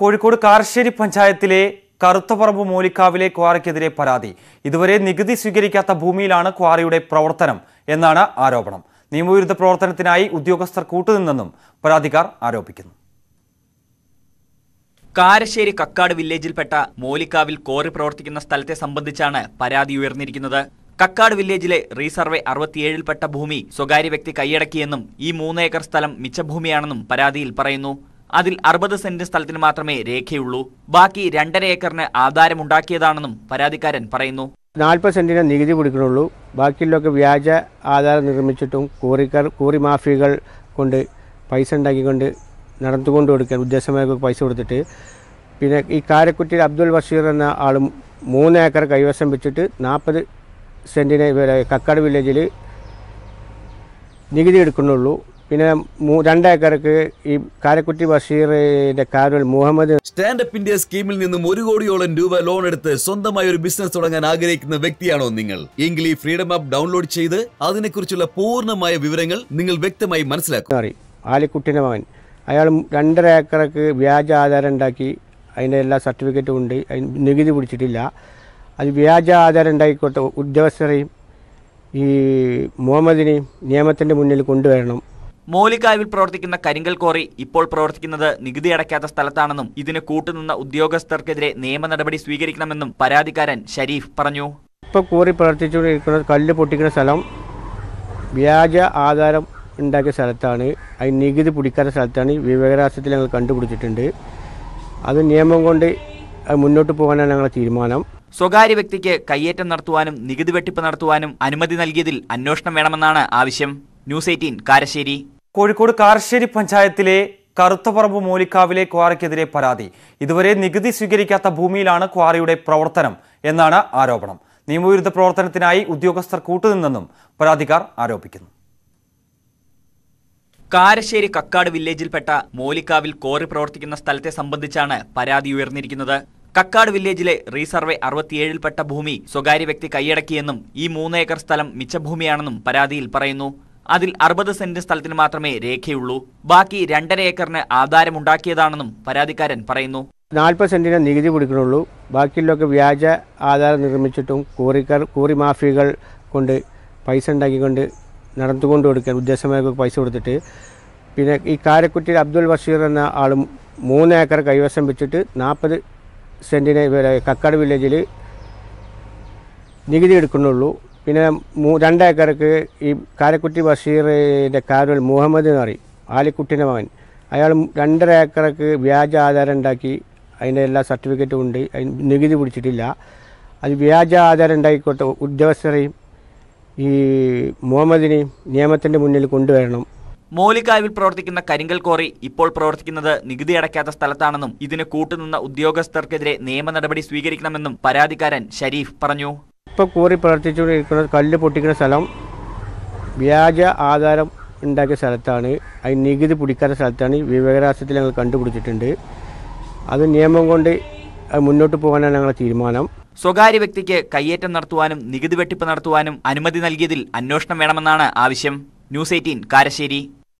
കോഴിക്കോട് കാർശ്ശേരി പഞ്ചായത്തിലെ കറുത്തപറമ്പ് മൂലിക്കാവിലെ ക്വാറിക്കെതിരെ പരാതി ഇതുവരെ നികുതി സ്വീകരിക്കാത്ത ഭൂമിയിലാണ് ക്വാറിയുടെ പ്രവർത്തനം എന്നാണ് ആരോപണം നിയമവിരുദ്ധ പ്രവർത്തനത്തിനായി ഉദ്യോഗസ്ഥർ കൂട്ടുനിന്നെന്നും പരാതിക്കാർ ആരോപിക്കുന്നു കാരശ്ശേരി കക്കാട് വില്ലേജിൽപ്പെട്ട മോലിക്കാവിൽ കോറി പ്രവർത്തിക്കുന്ന സ്ഥലത്തെ സംബന്ധിച്ചാണ് പരാതി ഉയർന്നിരിക്കുന്നത് കക്കാട് വില്ലേജിലെ റീസർവേ അറുപത്തിയേഴിൽപ്പെട്ട ഭൂമി സ്വകാര്യ വ്യക്തി കൈയടക്കിയെന്നും ഈ മൂന്ന് ഏക്കർ സ്ഥലം മിച്ചഭൂമിയാണെന്നും പരാതിയിൽ പറയുന്നു അതിൽ അറുപത് സെന്റ് സ്ഥലത്തിന് മാത്രമേ രേഖയുള്ളൂ ബാക്കി രണ്ടര ഏക്കറിന് ആധാരമുണ്ടാക്കിയതാണെന്നും പരാതിക്കാരൻ പറയുന്നു നാൽപ്പത് സെന്റിന് നികുതി കൊടുക്കുന്നുള്ളൂ ബാക്കിയുള്ളൊക്കെ വ്യാജ ആധാരം നിർമ്മിച്ചിട്ടും കൂറിക്കാർ കൂറി മാഫികൾ കൊണ്ട് പൈസ ഉണ്ടാക്കിക്കൊണ്ട് നടന്നുകൊണ്ട് കൊടുക്കാൻ ഉദ്ദേശമായൊക്കെ പൈസ കൊടുത്തിട്ട് പിന്നെ ഈ കാരക്കുറ്റിയിൽ അബ്ദുൽ ബഷീർ എന്ന ആളും മൂന്ന് ഏക്കർ കൈവശം വെച്ചിട്ട് നാൽപ്പത് സെൻറ്റിന് കക്കാട് വില്ലേജിൽ നികുതി എടുക്കുന്നുള്ളൂ പിന്നെ രണ്ട് ഏക്കർക്ക് ഈ കാരക്കുറ്റി ബഷീറിന്റെ കാരുൽ മുഹമ്മദ് സ്റ്റാൻഡപ്പ് ഇന്ത്യ സ്കീമിൽ നിന്നും ഒരു കോടിയോളം രൂപ ലോൺ എടുത്ത് സ്വന്തമായി ഒരു ബിസിനസ് തുടങ്ങാൻ ആഗ്രഹിക്കുന്ന വ്യക്തിയാണോ നിങ്ങൾ എങ്കിൽ ഈ ഫ്രീഡം ആപ്പ് ഡൗൺലോഡ് ചെയ്ത് അതിനെക്കുറിച്ചുള്ള പൂർണ്ണമായ വിവരങ്ങൾ നിങ്ങൾ വ്യക്തമായി മനസ്സിലാക്കും അറിയും മകൻ അയാൾ രണ്ടര ഏക്കറക്ക് വ്യാജ ആധാരം ഉണ്ടാക്കി അതിൻ്റെ എല്ലാ സർട്ടിഫിക്കറ്റും ഉണ്ട് നികുതി പിടിച്ചിട്ടില്ല അത് വ്യാജ ആധാരം ഉണ്ടാക്കിക്കോട്ടെ ഉദ്യോഗസ്ഥരെയും ഈ മുഹമ്മദിനെയും നിയമത്തിൻ്റെ മുന്നിൽ കൊണ്ടുവരണം മോലികാവിൽ പ്രവർത്തിക്കുന്ന കരിങ്കൽ കോറി ഇപ്പോൾ പ്രവർത്തിക്കുന്നത് നികുതി അടയ്ക്കാത്ത സ്ഥലത്താണെന്നും ഇതിന് കൂട്ടുനിന്ന ഉദ്യോഗസ്ഥർക്കെതിരെ നിയമ നടപടി സ്വീകരിക്കണമെന്നും പരാതിക്കാരൻ ഷരീഫ് പറഞ്ഞു ഇപ്പോൾ കോറി പ്രവർത്തിച്ചുകൊണ്ടിരിക്കുന്ന കല്ല് പൊട്ടിക്കുന്ന സ്ഥലം വ്യാജ ആധാരം ഉണ്ടാക്കിയ സ്ഥലത്താണ് അതിന് നികുതി പിടിക്കാത്ത സ്ഥലത്താണ് വിവകരാശത്തിൽ ഞങ്ങൾ കണ്ടുപിടിച്ചിട്ടുണ്ട് അത് നിയമം കൊണ്ട് മുന്നോട്ട് പോകാനാണ് ഞങ്ങളുടെ തീരുമാനം സ്വകാര്യ വ്യക്തിക്ക് കയ്യേറ്റം നടത്തുവാനും നികുതി വെട്ടിപ്പ് നടത്തുവാനും അനുമതി നൽകിയതിൽ അന്വേഷണം വേണമെന്നാണ് ആവശ്യം ന്യൂസ് എയ്റ്റീൻ കാരശ്ശേരി കോഴിക്കോട് കാരശ്ശേരി പഞ്ചായത്തിലെ കറുത്തപറമ്പ് മൂലിക്കാവിലെ ക്വാറിക്കെതിരെ പരാതി ഇതുവരെ നികുതി സ്വീകരിക്കാത്ത ഭൂമിയിലാണ് ക്വാറിയുടെ പ്രവർത്തനം എന്നാണ് ആരോപണം നിയമവിരുദ്ധ പ്രവർത്തനത്തിനായി ഉദ്യോഗസ്ഥർ കൂട്ടുനിന്നെന്നും പരാതിക്കാർ ആരോപിക്കുന്നു കാരശ്ശേരി കക്കാട് വില്ലേജിൽപ്പെട്ട മോലിക്കാവിൽ കോറി പ്രവർത്തിക്കുന്ന സ്ഥലത്തെ സംബന്ധിച്ചാണ് പരാതി ഉയർന്നിരിക്കുന്നത് കക്കാട് വില്ലേജിലെ റീസർവേ അറുപത്തിയേഴിൽപ്പെട്ട ഭൂമി സ്വകാര്യ വ്യക്തി കൈയടക്കിയെന്നും ഈ മൂന്ന് ഏക്കർ സ്ഥലം മിച്ചഭൂമിയാണെന്നും പരാതിയിൽ പറയുന്നു അതിൽ അറുപത് സെന്റ് സ്ഥലത്തിന് മാത്രമേ രേഖയുള്ളൂ ബാക്കി രണ്ടര ഏക്കറിന് ആധാരമുണ്ടാക്കിയതാണെന്നും പരാതിക്കാരൻ പറയുന്നു നാൽപ്പത് സെന്റിനെ നികുതി പിടിക്കണുള്ളൂ ബാക്കിയുള്ളൊക്കെ വ്യാജ ആധാരം നിർമ്മിച്ചിട്ടും കൂറിക്കാർ കൂറി മാഫികൾ കൊണ്ട് പൈസ ഉണ്ടാക്കിക്കൊണ്ട് നടന്നുകൊണ്ട് കൊടുക്കാൻ ഉദ്ദേശമായൊക്കെ പൈസ കൊടുത്തിട്ട് പിന്നെ ഈ കാരക്കുറ്റിയിൽ അബ്ദുൽ ബഷീർ എന്ന ആളും മൂന്ന് ഏക്കർ കൈവശം വെച്ചിട്ട് നാൽപ്പത് സെൻറ്റിനെ കക്കാട് വില്ലേജിൽ നികുതി എടുക്കുന്നുള്ളൂ പിന്നെ രണ്ടേക്കർക്ക് ഈ കാരക്കുട്ടി ബഷീറിൻ്റെ കാരുൽ മുഹമ്മദ് എന്ന് പറയും ആലിക്കുട്ടിൻ്റെ മകൻ അയാൾ രണ്ടര ഏക്കർക്ക് വ്യാജ ആധാരം ഉണ്ടാക്കി അതിൻ്റെ എല്ലാ സർട്ടിഫിക്കറ്റും ഉണ്ട് അതിന് നികുതി പിടിച്ചിട്ടില്ല അത് വ്യാജ ആധാരം ഉണ്ടാക്കിക്കൊട്ട ഉദ്യോഗസ്ഥരെയും ഈ മുഹമ്മദിനെയും നിയമത്തിൻ്റെ മുന്നിൽ കൊണ്ടുവരണം മോലിക്കാവിൽ പ്രവർത്തിക്കുന്ന കരിങ്കൽ കോറി ഇപ്പോൾ പ്രവർത്തിക്കുന്നത് നികുതി അടയ്ക്കാത്ത സ്ഥലത്താണെന്നും ഇതിന് കൂട്ടുനിന്ന ഉദ്യോഗസ്ഥർക്കെതിരെ നിയമ നടപടി സ്വീകരിക്കണമെന്നും പരാതിക്കാരൻ ഷരീഫ് പറഞ്ഞു ഇപ്പോൾ കൂറി പ്രവർത്തിച്ചുകൊണ്ടിരിക്കുന്ന കല്ല് പൊട്ടിക്കുന്ന സ്ഥലം വ്യാജ ആധാരം ഉണ്ടാക്കിയ സ്ഥലത്താണ് അതിന് നികുതി പിടിക്കാത്ത സ്ഥലത്താണ് വിവരാസത്തിൽ ഞങ്ങൾ കണ്ടുപിടിച്ചിട്ടുണ്ട് അത് നിയമം കൊണ്ട് മുന്നോട്ട് പോകാനാണ് ഞങ്ങളുടെ തീരുമാനം സ്വകാര്യ വ്യക്തിക്ക് കയ്യേറ്റം നടത്തുവാനും നികുതി വെട്ടിപ്പ് നടത്തുവാനും അനുമതി നൽകിയതിൽ അന്വേഷണം വേണമെന്നാണ് ആവശ്യം ന്യൂസ് എയ്റ്റീൻ കാരശ്ശേരി